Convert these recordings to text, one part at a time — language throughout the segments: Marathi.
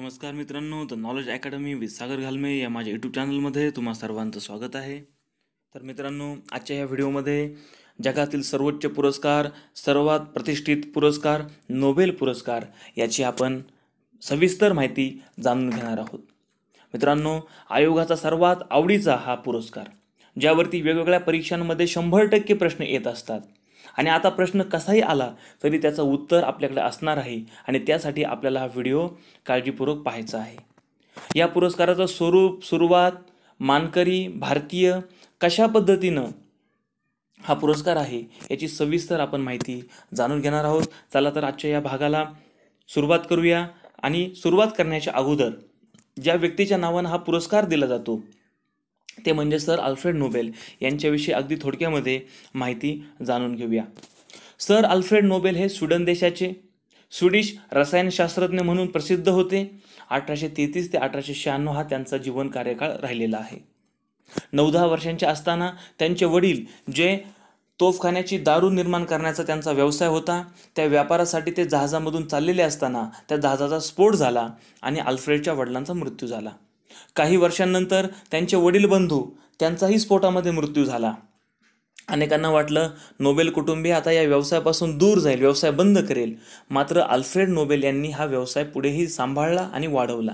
नमस्कार मित्रांनो the knowledge academy with Sagar Ghalme या माझ्या यूट्यूब चॅनलमध्ये तुम्हा सर्वांचं स्वागत आहे तर मित्रांनो आजच्या या व्हिडिओमध्ये जगातील सर्वोच्च पुरस्कार सर्वात प्रतिष्ठित पुरस्कार नोबेल पुरस्कार याची आपण सविस्तर माहिती जाणून घेणार आहोत मित्रांनो आयोगाचा सर्वात आवडीचा हा पुरस्कार ज्यावरती वेगवेगळ्या परीक्षांमध्ये शंभर टक्के प्रश्न येत असतात आणि आता प्रश्न कसाही आला तरी त्याचं उत्तर आपल्याकडे असणार आहे आणि त्यासाठी आपल्याला हा व्हिडिओ काळजीपूर्वक पाहायचा आहे या पुरस्काराचं स्वरूप सुरुवात मानकरी भारतीय कशा पद्धतीनं हा पुरस्कार आहे याची सविस्तर आपण माहिती जाणून घेणार आहोत चला तर आजच्या या भागाला सुरुवात करूया आणि सुरुवात करण्याच्या अगोदर ज्या व्यक्तीच्या नावानं हा पुरस्कार दिला जातो ते म्हणजे सर अल्फ्रेड नोबेल यांच्याविषयी अगदी थोडक्यामध्ये माहिती जाणून घेऊया सर अल्फ्रेड नोबेल हे स्वीडन देशाचे स्वीडिश रसायनशास्त्रज्ञ म्हणून प्रसिद्ध होते अठराशे तेहतीस ते अठराशे शहाण्णव हा त्यांचा जीवन कार्यकाळ राहिलेला आहे नऊ दहा वर्षांचे असताना त्यांचे वडील जे तोफखान्याची दारू निर्माण करण्याचा त्यांचा व्यवसाय होता त्या व्यापारासाठी ते जहाजामधून चाललेले असताना त्या जहाजाचा स्फोट झाला आणि अल्फ्रेडच्या वडिलांचा मृत्यू झाला काही वर्षांनंतर त्यांचे वडील बंधू त्यांचाही स्फोटामध्ये मृत्यू झाला अनेकांना वाटलं नोबेल कुटुंबीय आता या व्यवसायापासून दूर जाईल व्यवसाय बंद करेल मात्र अल्फ्रेड नोबेल यांनी हा व्यवसाय पुढेही सांभाळला आणि वाढवला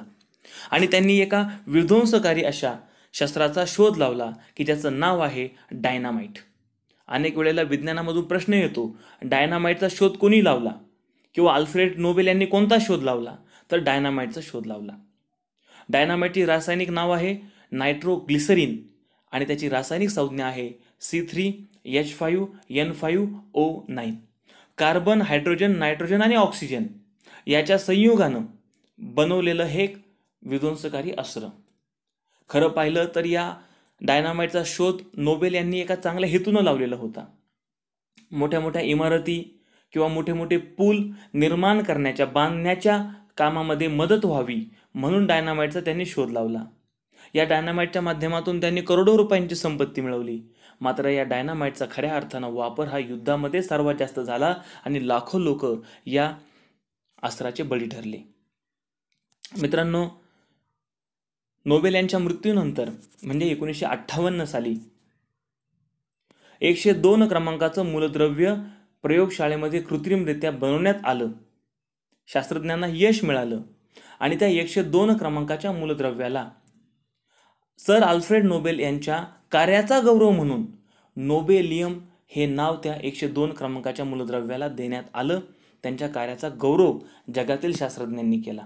आणि त्यांनी एका विध्वंसकारी अशा शस्त्राचा शोध लावला की ज्याचं नाव आहे डायनामाइट अनेक वेळेला विज्ञानामधून प्रश्न येतो डायनामाइटचा शोध कोणी लावला किंवा अल्फ्रेड नोबेल यांनी कोणता शोध लावला तर डायनामाइटचा शोध लावला डायनामाइट रासायनिक नाव आहे नायट्रोग्लिसरीन आणि त्याची रासायनिक संज्ञा आहे C three H five N five O nine carbon hydrogen nitrogen आणि ऑक्सिजन याच्या संयोगानं बनवलेलं हे एक विध्वंसकारी अस्त्र खरं पाहिलं तर या डायनामाइटचा शोध नोबेल यांनी एका चांगल्या हेतूनं लावलेला होता मोठ्या मोठ्या इमारती किंवा मोठे मोठे पूल निर्माण करण्याच्या बांधण्याच्या कामामध्ये मदत व्हावी म्हणून डायनामाईटचा त्यांनी शोध लावला या डायनामाईटच्या माध्यमातून त्यांनी करोडो रुपयांची संपत्ती मिळवली मात्र या डायनामाईटचा खऱ्या अर्थानं वापर हा युद्धामध्ये सर्वात जास्त झाला आणि लाखो लोक या अस्त्राचे बळी ठरले मित्रांनो नोबेल यांच्या मृत्यूनंतर म्हणजे एकोणीसशे अठ्ठावन्न साली एकशे दोन क्रमांकाचं मूलद्रव्य प्रयोगशाळेमध्ये कृत्रिमरित्या बनवण्यात आलं शास्त्रज्ञांना यश मिळालं आणि त्या एकशे दोन क्रमांकाच्या मूलद्रव्याला सर आल्फ्रेड नोबेल यांच्या कार्याचा गौरव म्हणून नोबेलियम हे नाव त्या एकशे दोन क्रमांकाच्या मूलद्रव्याला देण्यात आलं त्यांच्या कार्याचा गौरव जगातील शास्त्रज्ञांनी केला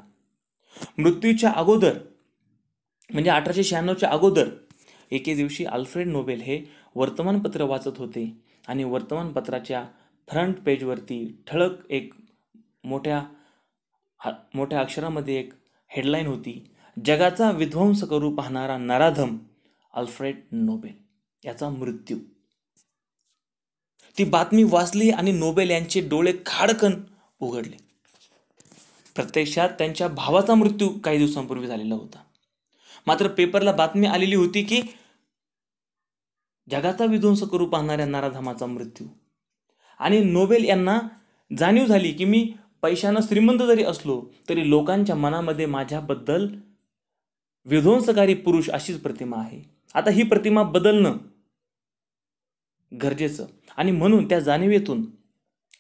मृत्यूच्या अगोदर म्हणजे अठराशे शहाण्णवच्या अगोदर एके दिवशी आल्फ्रेड नोबेल हे वर्तमानपत्र वाचत होते आणि वर्तमानपत्राच्या फ्रंट पेजवरती ठळक एक मोठ्या मोठ्या अक्षरामध्ये एक हेडलाईन होती जगाचा विध्वंस करू पाहणारा नराधम अल्फ्रेड नोबेल याचा मृत्यू ती बातमी वाचली आणि नोबेल यांचे डोळे खाडकन उघडले प्रत्यक्षात त्यांच्या भावाचा मृत्यू काही दिवसांपूर्वी झालेला होता मात्र पेपरला बातमी आलेली होती की जगाचा विध्वंस करू पाहणाऱ्या नराधमाचा मृत्यू आणि नोबेल यांना जाणीव झाली की मी पैशानं श्रीमंत जरी असलो तरी लोकांच्या मनामध्ये माझ्याबद्दल विध्वंसकारी पुरुष अशीच प्रतिमा आहे आता ही प्रतिमा बदलणं गरजेचं आणि म्हणून त्या जाणिवेतून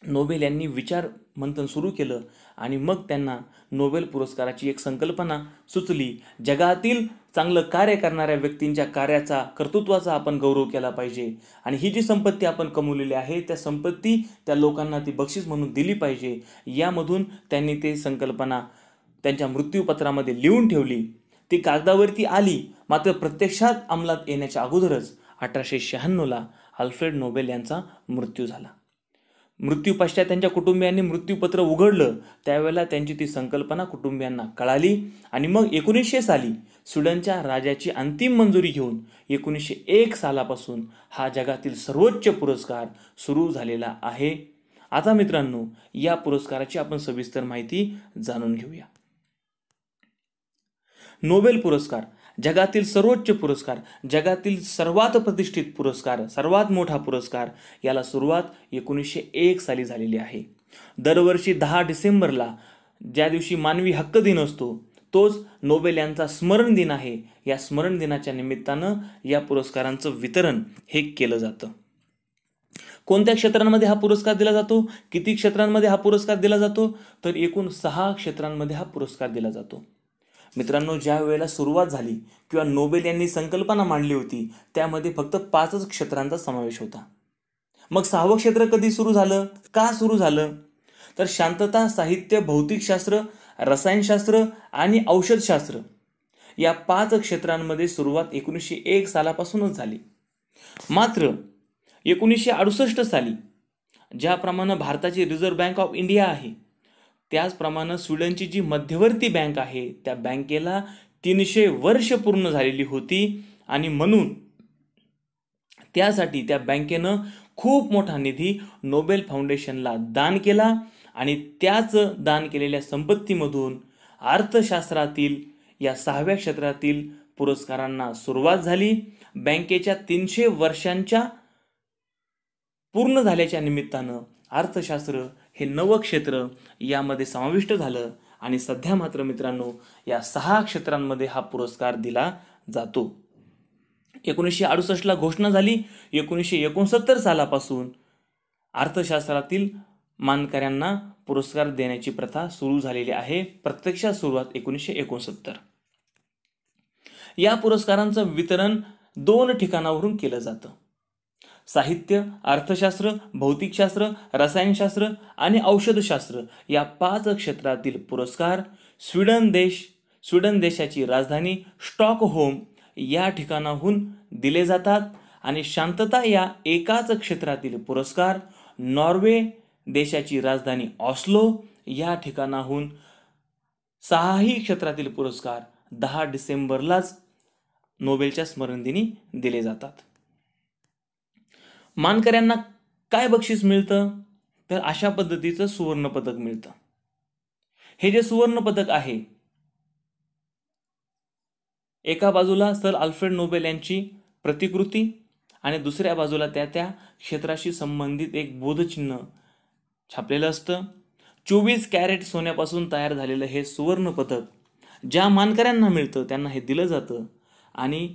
नोबेल यांनी विचार मंथन सुरू केलं आणि मग त्यांना नोबेल पुरस्काराची एक संकल्पना सुचली जगातील चांगलं कार्य करणाऱ्या व्यक्तींच्या कार्याचा कर्तृत्वाचा आपण गौरव केला पाहिजे आणि ही जी संपत्ती आपण कमवलेली आहे त्या संपत्ती त्या लोकांना ती बक्षीस म्हणून दिली पाहिजे यामधून त्यांनी ते संकल्पना त्यांच्या मृत्यूपत्रामध्ये लिहून ठेवली ती कागदावरती आली मात्र प्रत्यक्षात अंमलात येण्याच्या अगोदरच अठराशे शहाण्णवला अल्फ्रेड नोबेल यांचा मृत्यू झाला मृत्यूपश्चात त्यांच्या कुटुंबियांनी मृत्यूपत्र उघडलं त्यावेळेला त्यांची ती संकल्पना कुटुंबियांना कळाली आणि मग एकोणीसशे साली स्वीडनच्या राजाची अंतिम मंजुरी घेऊन एकोणीसशे एक सालापासून हा जगातील सर्वोच्च पुरस्कार सुरू झालेला आहे आता मित्रांनो या पुरस्काराची आपण सविस्तर माहिती जाणून घेऊया नोबेल पुरस्कार जगातील सर्वोच्च पुरस्कार जगातील सर्वात प्रतिष्ठित पुरस्कार सर्वात मोठा पुरस्कार याला सुरुवात एकोणीसशे एक साली झालेली आहे दरवर्षी दहा डिसेंबरला ज्या दिवशी मानवी हक्क दिन असतो तोच नोबेल यांचा स्मरण दिन आहे या स्मरण दिनाच्या निमित्तानं या पुरस्कारांचं वितरण हे केलं जातं कोणत्या क्षेत्रांमध्ये हा पुरस्कार दिला जातो किती क्षेत्रांमध्ये हा पुरस्कार दिला जातो तर एकूण सहा क्षेत्रांमध्ये हा पुरस्कार दिला जातो मित्रांनो ज्या वेळेला सुरुवात झाली किंवा नोबेल यांनी संकल्पना मांडली होती त्यामध्ये फक्त पाचच क्षेत्रांचा समावेश होता मग सहावं क्षेत्र कधी सुरू झालं का सुरू झालं तर शांतता साहित्य भौतिकशास्त्र रसायनशास्त्र आणि औषधशास्त्र या पाच क्षेत्रांमध्ये सुरुवात एकोणीसशे एक सालापासूनच झाली मात्र एकोणीसशे अडुसष्ट साली ज्याप्रमाणे भारताची रिझर्व्ह बँक ऑफ इंडिया आहे त्याचप्रमाणे स्वीडनची जी मध्यवर्ती बँक आहे त्या बँकेला तीनशे वर्ष पूर्ण झालेली होती आणि म्हणून त्यासाठी त्या बँकेनं खूप मोठा निधी नोबेल फाउंडेशनला दान केला आणि त्याच दान केलेल्या संपत्तीमधून अर्थशास्त्रातील या सहाव्या क्षेत्रातील पुरस्कारांना सुरुवात झाली बँकेच्या तीनशे वर्षांच्या पूर्ण झाल्याच्या निमित्तानं अर्थशास्त्र हे नवं क्षेत्र यामध्ये समाविष्ट झालं आणि सध्या मात्र मित्रांनो या सहा क्षेत्रांमध्ये हा पुरस्कार दिला जातो एकोणीसशे अडुसष्टला घोषणा झाली एकोणीसशे एकोणसत्तर सालापासून अर्थशास्त्रातील मानकऱ्यांना पुरस्कार देण्याची प्रथा सुरू झालेली आहे प्रत्यक्षात सुरुवात एकोणीसशे एकोणसत्तर या पुरस्कारांचं वितरण दोन ठिकाणावरून केलं जातं साहित्य अर्थशास्त्र भौतिकशास्त्र रसायनशास्त्र आणि औषधशास्त्र या पाच क्षेत्रातील पुरस्कार स्वीडन देश स्वीडन देशाची राजधानी स्टॉकहोम या ठिकाणाहून दिले जातात आणि शांतता या एकाच क्षेत्रातील पुरस्कार नॉर्वे देशाची राजधानी ऑस्लो या ठिकाणाहून सहाही क्षेत्रातील पुरस्कार दहा डिसेंबरलाच नोबेलच्या स्मरणदिनी दिले जातात मानकऱ्यांना काय बक्षीस मिळतं तर अशा पद्धतीचं सुवर्णपदक मिळतं हे जे सुवर्णपदक आहे एका बाजूला सर अल्फ्रेड नोबेल यांची प्रतिकृती आणि दुसऱ्या बाजूला त्या त्या क्षेत्राशी संबंधित एक बोधचिन्ह छापलेलं असतं चोवीस कॅरेट सोन्यापासून तयार झालेलं हे सुवर्णपदक ज्या मानकऱ्यांना मिळतं त्यांना हे दिलं जातं आणि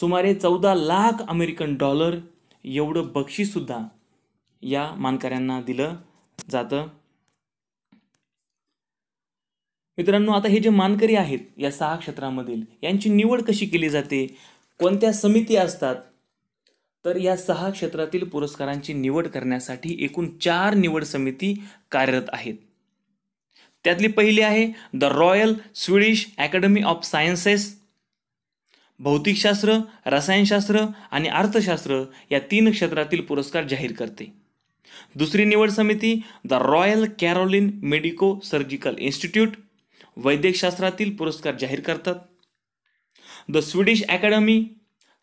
सुमारे चौदा लाख अमेरिकन डॉलर एवढं बक्षीससुद्धा या मानकऱ्यांना दिलं जातं मित्रांनो आता हे जे मानकरी आहेत या सहा क्षेत्रामधील यांची निवड कशी केली जाते कोणत्या समिती असतात तर या सहा क्षेत्रातील पुरस्कारांची निवड करण्यासाठी एकूण चार निवड समिती कार्यरत आहेत त्यातली पहिली आहे the royal Swedish academy of sciences भौतिकशास्त्र रसायनशास्त्र आणि अर्थशास्त्र या तीन क्षेत्रातील पुरस्कार जाहीर करते दुसरी निवड समिती the royal Caroline medico surgical institute वैद्यकशास्त्रातील पुरस्कार जाहीर करतात द स्वीडिश अकॅडमी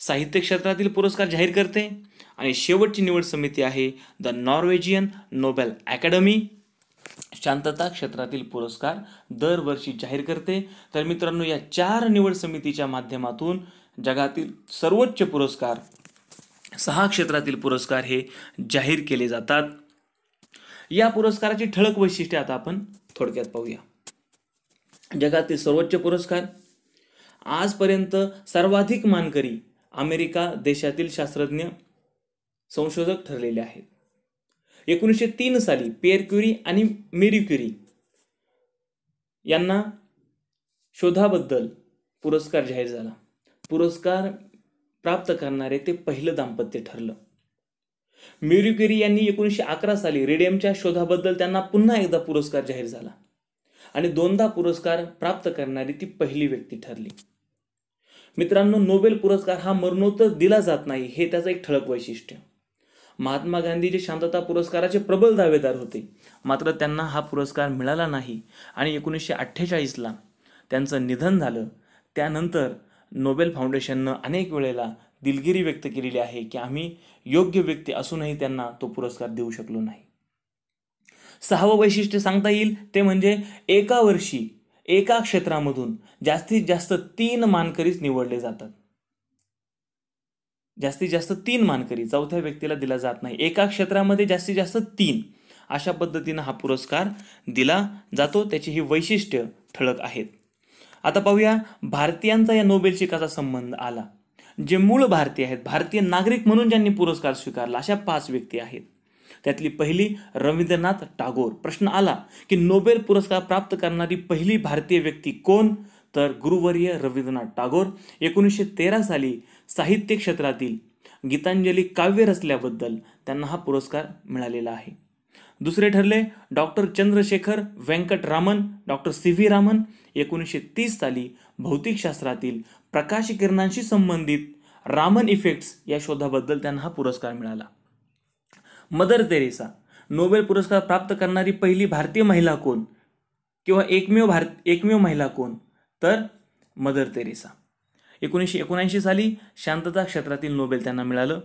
साहित्य क्षेत्रातील पुरस्कार जाहीर करते आणि शेवटची निवड समिती आहे द नॉर्वेजियन नोबेल अकॅडमी शांतता क्षेत्रातील पुरस्कार दरवर्षी जाहीर करते तर मित्रांनो या चार निवड समितीच्या माध्यमातून जगातील सर्वोच्च पुरस्कार सहा क्षेत्रातील पुरस्कार हे जाहीर केले जातात या पुरस्काराची ठळक वैशिष्ट्ये आता आपण थोडक्यात पाहूया जगातील सर्वोच्च पुरस्कार आजपर्यंत सर्वाधिक मानकरी अमेरिका देशातील शास्त्रज्ञ संशोधक ठरलेले आहेत एकोणीसशे तीन साली पेअर क्युरी आणि मेरी क्युरी यांना शोधाबद्दल पुरस्कार जाहीर झाला पुरस्कार प्राप्त करणारे ते पहिलं दाम्पत्य ठरलं मेरी क्युरी यांनी एकोणीसशे अकरा साली रेडियमच्या शोधाबद्दल त्यांना पुन्हा एकदा पुरस्कार जाहीर झाला आणि दोनदा पुरस्कार प्राप्त करणारी ती पहिली व्यक्ती ठरली मित्रांनो नोबेल पुरस्कार हा मरणोत्तर दिला जात नाही हे त्याचं एक ठळक वैशिष्ट्य महात्मा गांधी जे शांतता पुरस्काराचे प्रबल दावेदार होते मात्र त्यांना हा पुरस्कार मिळाला नाही आणि एकोणीसशे अठ्ठेचाळीसला त्यांचं निधन झालं त्यानंतर नोबेल फाउंडेशननं अनेक वेळेला दिलगिरी व्यक्त केलेली आहे की आम्ही योग्य व्यक्ती असूनही त्यांना तो पुरस्कार देऊ शकलो नाही सहावं वैशिष्ट्य सांगता येईल ते म्हणजे एका वर्षी एका क्षेत्रामधून जास्तीत जास्त तीन मानकरीच निवडले जातात जास्तीत जास्त तीन मानकरी चौथ्या व्यक्तीला दिला जात नाही एका क्षेत्रामध्ये जास्तीत जास्त तीन अशा पद्धतीनं हा पुरस्कार दिला जातो त्याची ही वैशिष्ट्य ठळक आहेत आता पाहूया भारतीयांचा या नोबेलशी कसा संबंध आला जे मूळ भारतीय आहेत भारतीय नागरिक म्हणून ज्यांनी पुरस्कार स्वीकारला अशा पाच व्यक्ती आहेत त्यातली पहिली रवींद्रनाथ टागोर प्रश्न आला की नोबेल पुरस्कार प्राप्त करणारी पहिली भारतीय व्यक्ती कोण तर गुरुवर्य रवींद्रनाथ टागोर एकोणीसशे तेरा साली साहित्य क्षेत्रातील गीतांजली काव्य रचल्याबद्दल त्यांना हा पुरस्कार मिळालेला आहे दुसरे ठरले doctor Chandrashekhar Raman doctor C V Raman एकोणीसशे तीस साली भौतिकशास्त्रातील प्रकाशकिरणांशी संबंधित रामन इफेक्ट्स या शोधाबद्दल त्यांना हा पुरस्कार मिळाला मदर तेरेसा नोबेल पुरस्कार प्राप्त करणारी पहिली भारतीय महिला कोण किंवा एकमेव भारत एकमेव महिला कोण तर मदर तेरेसा एकोणीसशे एकोणऐंशी साली शांतता क्षेत्रातील नोबेल त्यांना मिळालं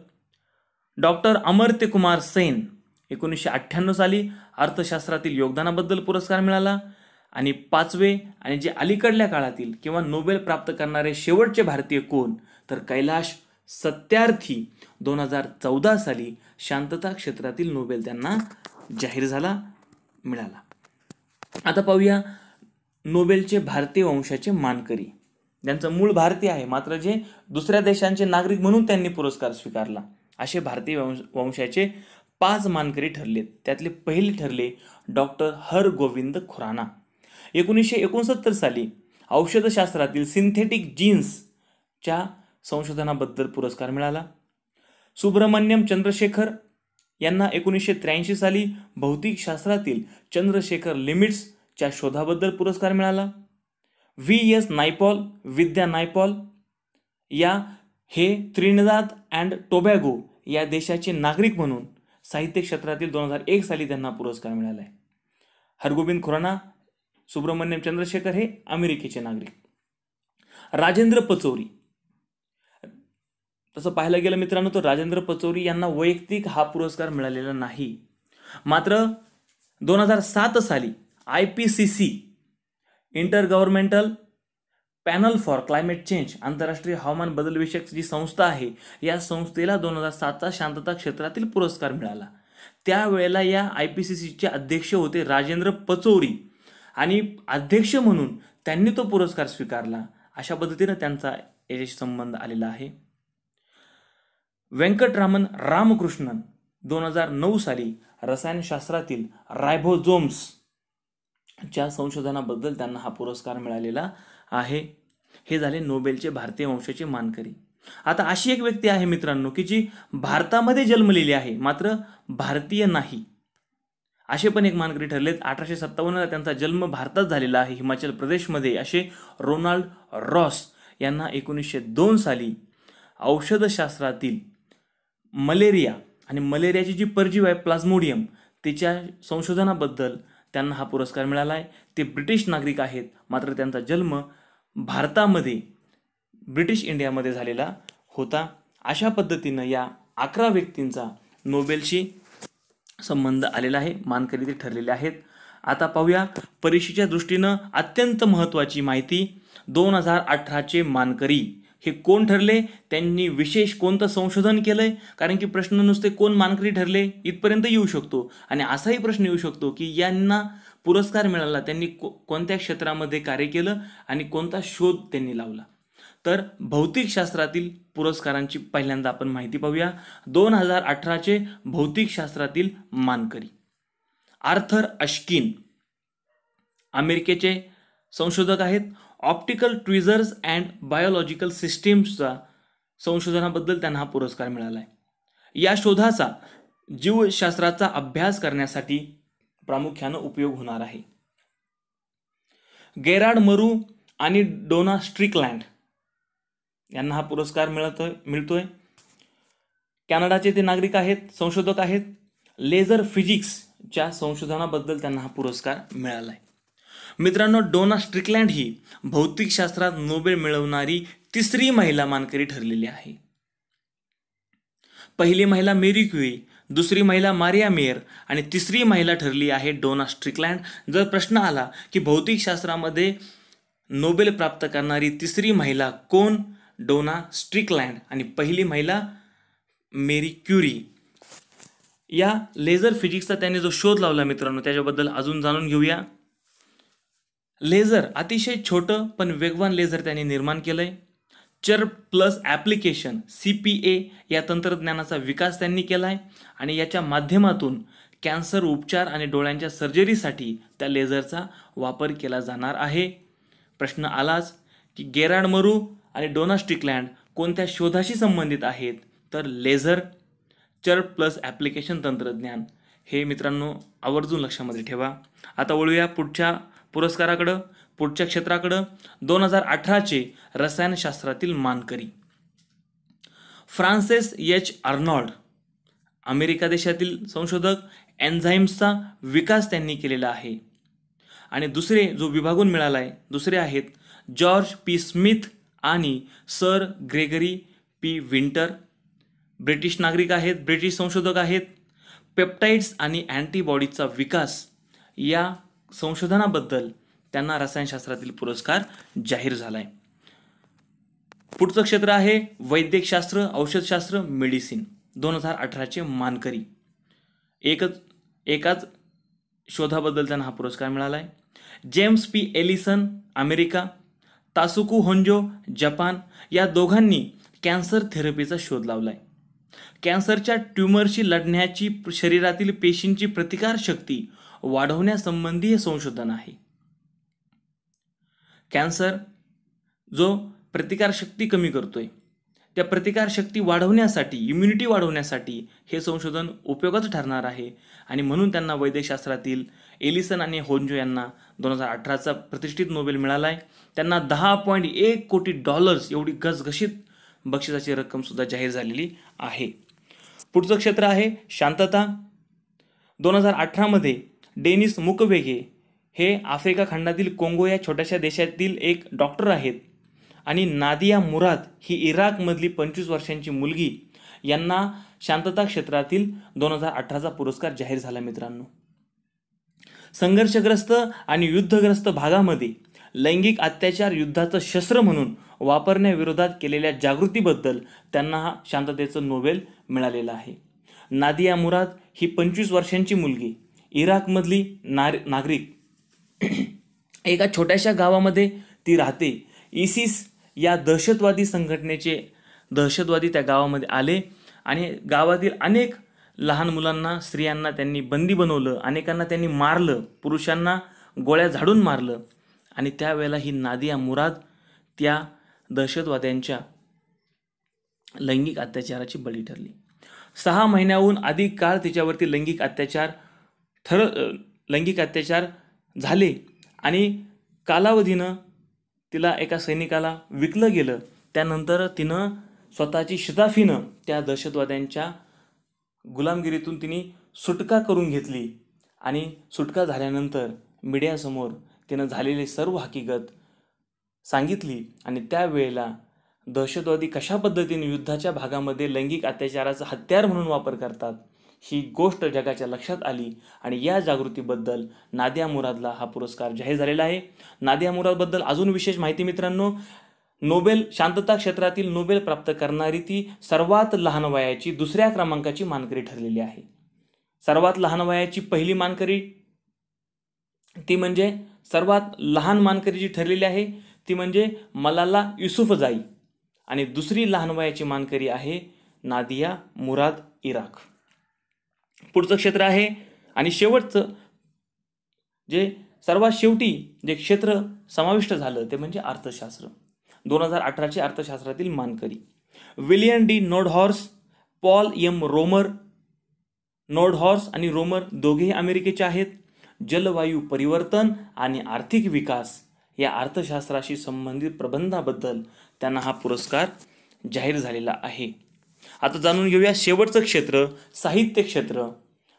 डॉक्टर अमर्त्य कुमार सैन एकोणीसशे अठ्ठ्याण्णव साली अर्थशास्त्रातील योगदानाबद्दल पुरस्कार मिळाला आणि पाचवे आणि जे अलीकडल्या काळातील किंवा नोबेल प्राप्त करणारे शेवटचे भारतीय कोण तर कैलाश सत्यार्थी दोन हजार चौदा साली शांतता क्षेत्रातील नोबेल त्यांना जाहीर झाला मिळाला आता पाहूया नोबेलचे भारतीय वंशाचे मानकरी ज्यांचं मूळ भारतीय आहे मात्र जे दुसऱ्या देशांचे नागरिक म्हणून त्यांनी पुरस्कार स्वीकारला असे भारतीय वंश वंशाचे पाच मानकरी ठरलेत त्यातले पहिले ठरले डॉक्टर हर गोविंद खुराना एकोणीसशे एकोणसत्तर साली औषधशास्त्रातील सिंथेटिक जीन्सच्या संशोधनाबद्दल पुरस्कार मिळाला सुब्रमण्यम चंद्रशेखर यांना एकोणीसशे त्र्याऐंशी साली भौतिकशास्त्रातील चंद्रशेखर लिमिट्सच्या शोधाबद्दल पुरस्कार मिळाला व्ही एस नायपॉल विद्या नायपॉल या हे त्रिनिदाद अँड टोबॅगो या देशाचे नागरिक म्हणून साहित्य क्षेत्रातील दोन हजार एक साली त्यांना पुरस्कार मिळाला आहे हरगोबिंद खुराना सुब्रमण्यम चंद्रशेखर हे अमेरिकेचे नागरिक राजेंद्र पचौरी तसं पाहायला गेलं मित्रांनो तर राजेंद्र पचौरी यांना वैयक्तिक हा पुरस्कार मिळालेला नाही मात्र दोन हजार सात साली I P C C governmental panel for climate change आंतरराष्ट्रीय हवामान बदलविषयक जी संस्था आहे या संस्थेला दोन हजार सातचा शांतता क्षेत्रातील पुरस्कार मिळाला त्यावेळेला या आय पी सी सीचे अध्यक्ष होते राजेंद्र पचौरी आणि अध्यक्ष म्हणून त्यांनी तो पुरस्कार स्वीकारला अशा पद्धतीनं त्यांचा याच्याशी संबंध आलेला आहे व्यंकटरामन रामकृष्णन दोन हजार नऊ साली रसायनशास्त्रातील जोम्स च्या संशोधनाबद्दल त्यांना हा पुरस्कार मिळालेला आहे हे झाले नोबेलचे भारतीय वंशाचे मानकरी आता अशी एक व्यक्ती आहे मित्रांनो की जी भारतामध्ये जन्मलेली आहे मात्र भारतीय नाही असे पण एक मानकरी ठरलेत अठराशे सत्तावन्नला त्यांचा जन्म भारतात झालेला आहे हिमाचल प्रदेशमध्ये असे रोनाल्ड रॉस यांना एकोणीसशे दोन साली औषधशास्त्रातील मलेरिया आणि मलेरियाची जी परजीव आहे प्लाझ्मोडियम तिच्या संशोधनाबद्दल त्यांना हा पुरस्कार मिळाला आहे ते ब्रिटिश नागरिक आहेत मात्र त्यांचा जन्म भारतामध्ये ब्रिटिश इंडियामध्ये झालेला होता अशा पद्धतीनं या अकरा व्यक्तींचा नोबेलशी संबंध आलेला आहे मानकरी ते ठरलेले आहेत आता पाहूया परीक्षेच्या दृष्टीनं अत्यंत महत्त्वाची माहिती दोन हजार अठराचे मानकरी हे कोण ठरले त्यांनी विशेष कोणतं संशोधन केलं आहे कारण की प्रश्न नुसते कोण मानकरी ठरले इथपर्यंत येऊ शकतो आणि असाही प्रश्न येऊ शकतो की यांना पुरस्कार मिळाला त्यांनी को कोणत्या क्षेत्रामध्ये कार्य केलं आणि कोणता शोध त्यांनी लावला तर भौतिकशास्त्रातील पुरस्कारांची पहिल्यांदा आपण माहिती पाहूया दोन हजार अठराचे भौतिकशास्त्रातील मानकरी आर्थर अश्किन अमेरिकेचे संशोधक आहेत ऑप्टिकल ट्विजर्स अँड बायोलॉजिकल सिस्टीम्सचा संशोधनाबद्दल त्यांना हा पुरस्कार मिळाला आहे या शोधाचा जीवशास्त्राचा अभ्यास करण्यासाठी प्रामुख्यानं उपयोग होणार आहे गेराड मरू आणि डोना स्ट्रिकलँड यांना हा पुरस्कार मिळतो मिळतोय कॅनडाचे ते नागरिक आहेत संशोधक आहेत लेझर फिजिक्सच्या संशोधनाबद्दल त्यांना हा पुरस्कार मिळाला आहे मित्रांनो डोना स्ट्रिकलँड ही भौतिकशास्त्रात नोबेल मिळवणारी तिसरी महिला मानकरी ठरलेली आहे पहिली महिला मेरी क्युई दुसरी महिला मारिया मेयर आणि तिसरी महिला ठरली आहे डोना स्ट्रिकलँड जर प्रश्न आला की भौतिकशास्त्रामध्ये नोबेल प्राप्त करणारी तिसरी महिला कोण डोना स्ट्रिकलँड आणि पहिली महिला मेरी क्युरी या लेझर फिजिक्सचा त्याने जो शोध लावला मित्रांनो त्याच्याबद्दल अजून जाणून घेऊया लेझर अतिशय छोटं पण वेगवान लेझर त्यांनी निर्माण केलं आहे chirp plus application C P A या तंत्रज्ञानाचा विकास त्यांनी केला आहे आणि याच्या माध्यमातून कॅन्सर उपचार आणि डोळ्यांच्या सर्जरीसाठी त्या लेझरचा वापर केला जाणार आहे प्रश्न आलाच की गेराड मरू आणि डोनास्टिकलँड कोणत्या शोधाशी संबंधित आहेत तर लेझर चर्प प्लस ॲप्लिकेशन तंत्रज्ञान हे मित्रांनो आवर्जून लक्षामध्ये ठेवा आता वळूया पुढच्या पुरस्काराकडं पुढच्या क्षेत्राकडं दोन हजार अठराचे रसायनशास्त्रातील मानकरी फ्रान्सेस एच आर्नॉल्ड अमेरिका देशातील संशोधक एन्झाईम्सचा विकास त्यांनी केलेला आहे आणि दुसरे जो विभागून मिळाला आहे दुसरे आहेत जॉर्ज पी स्मिथ आणि sir Gregory P Winter British नागरिक आहेत ब्रिटिश संशोधक आहेत पेप्टाइड्स आणि अँटीबॉडीजचा विकास या संशोधनाबद्दल त्यांना रसायनशास्त्रातील पुरस्कार जाहीर झाला आहे पुढचं क्षेत्र आहे वैद्यकशास्त्र औषधशास्त्र मेडिसिन दोन हजार अठराचे मानकरी एकच एकाच शोधाबद्दल त्यांना हा पुरस्कार मिळाला आहे James P Allison America Tasuku Honjo Japan या दोघांनी कॅन्सर थेरपीचा शोध लावला आहे कॅन्सरच्या ट्युमरशी लढण्याची शरीरातील पेशींची प्रतिकारशक्ती वाढवण्यासंबंधी हे संशोधन आहे कॅन्सर जो प्रतिकारशक्ती कमी करतोय त्या प्रतिकारशक्ती वाढवण्यासाठी इम्युनिटी वाढवण्यासाठी हे संशोधन उपयोगच ठरणार आहे आणि म्हणून त्यांना वैद्यशास्त्रातील एलिसन आणि होनजो यांना दोन हजार अठराचा प्रतिष्ठित नोबेल मिळाला आहे त्यांना दहा पॉईंट एक कोटी डॉलर्स एवढी घसघशीत बक्षिसाची रक्कमसुद्धा जाहीर झालेली आहे पुढचं क्षेत्र आहे शांतता दोन हजार अठरामध्ये डेनिस मुकवेगे हे आफ्रिका खंडातील कोंगो या छोट्याशा देशातील एक डॉक्टर आहेत आणि नादिया मुराद ही इराकमधली पंचवीस वर्षांची मुलगी यांना शांतता क्षेत्रातील दोन हजार अठराचा पुरस्कार जाहीर झाला मित्रांनो संघर्षग्रस्त आणि युद्धग्रस्त भागामध्ये लैंगिक अत्याचार युद्धाचं शस्त्र म्हणून वापरण्याविरोधात केलेल्या जागृतीबद्दल त्यांना हा शांततेचं नोबेल मिळालेलं आहे नादिया मुराद ही पंचवीस वर्षांची मुलगी इराकमधली नार नागरिक एका छोट्याशा गावामध्ये ती राहते इसिस या दहशतवादी संघटनेचे दहशतवादी त्या गावामध्ये आले आणि गावातील अनेक लहान मुलांना स्त्रियांना त्यांनी बंदी बनवलं अनेकांना त्यांनी मारलं पुरुषांना गोळ्या झाडून मारलं आणि त्यावेळेला ही नादिया मुराद त्या दहशतवाद्यांच्या लैंगिक अत्याचाराची बळी ठरली सहा महिन्याहून अधिक काळ तिच्यावरती लैंगिक अत्याचार ठर लैंगिक अत्याचार झाले आणि कालावधीनं तिला एका सैनिकाला विकलं गेलं त्यानंतर तिनं स्वतःची शिताफीनं त्या दहशतवाद्यांच्या गुलामगिरीतून तिने सुटका करून घेतली आणि सुटका झाल्यानंतर मीडियासमोर तिनं झालेली सर्व हकीकत सांगितली आणि त्यावेळेला दहशतवादी कशा पद्धतीने युद्धाच्या भागामध्ये लैंगिक अत्याचाराचा हत्यार म्हणून वापर करतात ही गोष्ट जगाच्या लक्षात आली आणि या जागृतीबद्दल नादिया मुरादला हा पुरस्कार जाहीर झालेला आहे नादिया मुरादबद्दल अजून विशेष माहिती मित्रांनो नोबेल शांतता क्षेत्रातील नोबेल प्राप्त करणारी ती सर्वात लहान वयाची दुसऱ्या क्रमांकाची मानकरी ठरलेली आहे सर्वात लहान वयाची पहिली मानकरी ती म्हणजे सर्वात लहान मानकरी जी ठरलेली आहे ती म्हणजे मलाला जाई आणि दुसरी लहान वयाची मानकरी आहे नादिया मुराद इराक पुढचं क्षेत्र आहे आणि शेवटचं जे सर्वात शेवटी जे क्षेत्र समाविष्ट झालं ते म्हणजे अर्थशास्त्र दोन हजार अठराचे अर्थशास्त्रातील मानकरी William D Nordhaus Paul M Romer Nordhaus आणि रोमर दोघेही अमेरिकेचे आहेत जलवायू परिवर्तन आणि आर्थिक विकास या अर्थशास्त्राशी संबंधित प्रबंधाबद्दल त्यांना हा पुरस्कार जाहीर झालेला आहे आता जाणून घेऊया शेवटचं क्षेत्र साहित्य क्षेत्र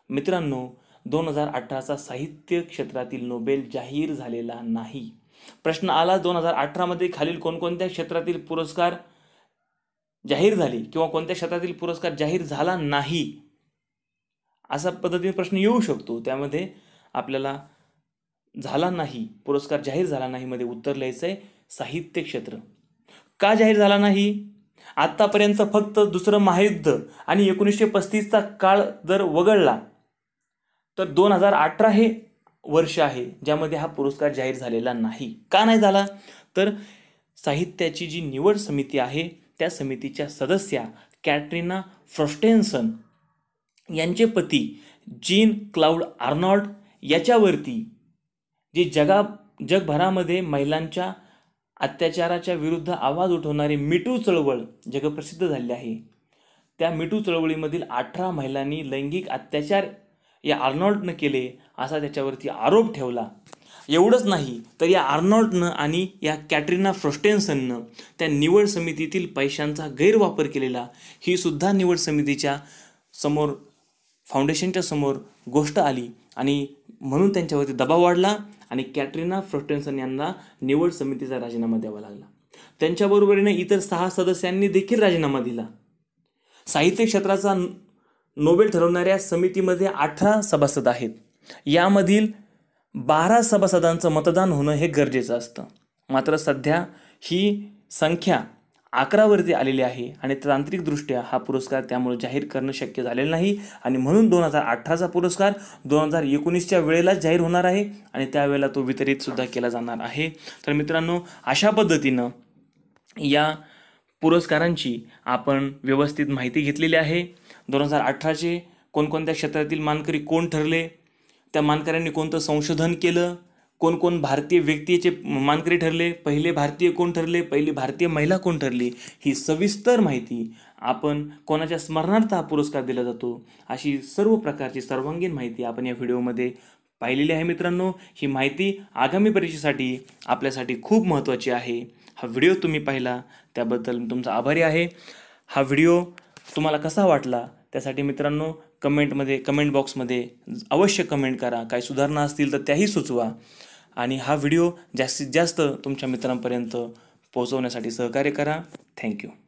मित्रांनो दोन हजार अठराचा साहित्य क्षेत्रातील नोबेल जाहीर झालेला नाही प्रश्न आला दोन हजार अठरामध्ये खालील कोणकोणत्या क्षेत्रातील पुरस्कार जाहीर झाले किंवा कोणत्या क्षेत्रातील पुरस्कार जाहीर झाला नाही असा पद्धतीने प्रश्न येऊ शकतो त्यामध्ये आपल्याला झाला नाही पुरस्कार जाहीर झाला नाही मध्ये उत्तर लिहायचं आहे साहित्य क्षेत्र का जाहीर झाला नाही आत्तापर्यंत फक्त दुसरं महायुद्ध आणि एकोणीसशे पस्तीसचा काळ जर वगळला तर दोन हजार अठरा हे वर्ष आहे ज्यामध्ये हा पुरस्कार जाहीर झालेला नाही का नाही झाला तर साहित्याची जी निवड समिती आहे त्या समितीच्या सदस्या कॅटरिना फ्रॉस्टेन्सन यांचे पती जीन क्लाउड आर्नॉल्ड याच्यावरती जे जगा जगभरामध्ये महिलांच्या अत्याचाराच्या विरुद्ध आवाज उठवणारी मिटू चळवळ जगप्रसिद्ध झाली आहे त्या मिटू चळवळीमधील अठरा महिलांनी लैंगिक अत्याचार या आर्नॉल्डनं केले असा त्याच्यावरती आरोप ठेवला एवढंच नाही तर या आर्नॉल्डनं आणि या कॅटरिना फ्रोस्टेन्सननं त्या निवड समितीतील पैशांचा गैरवापर केलेला ही सुद्धा निवड समितीच्या समोर फाउंडेशनच्या समोर गोष्ट आली आणि म्हणून त्यांच्यावरती दबाव वाढला आणि कॅटरिना फ्रोस्टेन्सन यांना निवड समितीचा राजीनामा द्यावा लागला त्यांच्याबरोबरीने इतर सहा सदस्यांनी देखील राजीनामा दिला साहित्य क्षेत्राचा नोबेल ठरवणाऱ्या समितीमध्ये अठरा सभासद आहेत यामधील बारा सभासदांचं मतदान होणं हे गरजेचं असतं मात्र सध्या ही संख्या अकरावरती आलेले आहे आणि तांत्रिकदृष्ट्या हा पुरस्कार त्यामुळे जाहीर करणं शक्य झालेलं नाही आणि म्हणून दोन हजार अठराचा पुरस्कार दोन हजार एकोणीसच्या वेळेला जाहीर होणार आहे आणि त्यावेळेला तो वितरितसुद्धा केला जाणार आहे तर मित्रांनो अशा पद्धतीनं या पुरस्कारांची आपण व्यवस्थित माहिती घेतलेली आहे दोन हजार अठराचे कोणकोणत्या क्षेत्रातील मानकरी कोण ठरले त्या मानकऱ्यांनी कोणतं संशोधन केलं कोणकोण भारतीय व्यक्तीचे मानकरी ठरले पहिले भारतीय कोण ठरले पहिली भारतीय महिला कोण ठरली ही सविस्तर माहिती आपण कोणाच्या स्मरणार्थ हा पुरस्कार दिला जातो अशी सर्व प्रकारची सर्वांगीण माहिती आपण या व्हिडिओमध्ये पाहिलेली आहे मित्रांनो ही माहिती आगामी परीक्षेसाठी आपल्यासाठी खूप महत्त्वाची आहे हा व्हिडिओ तुम्ही पाहिला त्याबद्दल मी तुमचा आभारी आहे हा व्हिडिओ तुम्हाला कसा वाटला त्यासाठी मित्रांनो कमेंटमध्ये कमेंट बॉक्समध्ये अवश्य कमेंट करा काही सुधारणा असतील तर त्याही सुचवा आणि हा व्हिडिओ जास्तीत जास्त तुमच्या मित्रांपर्यंत पोहोचवण्यासाठी सहकार्य करा थँक्यू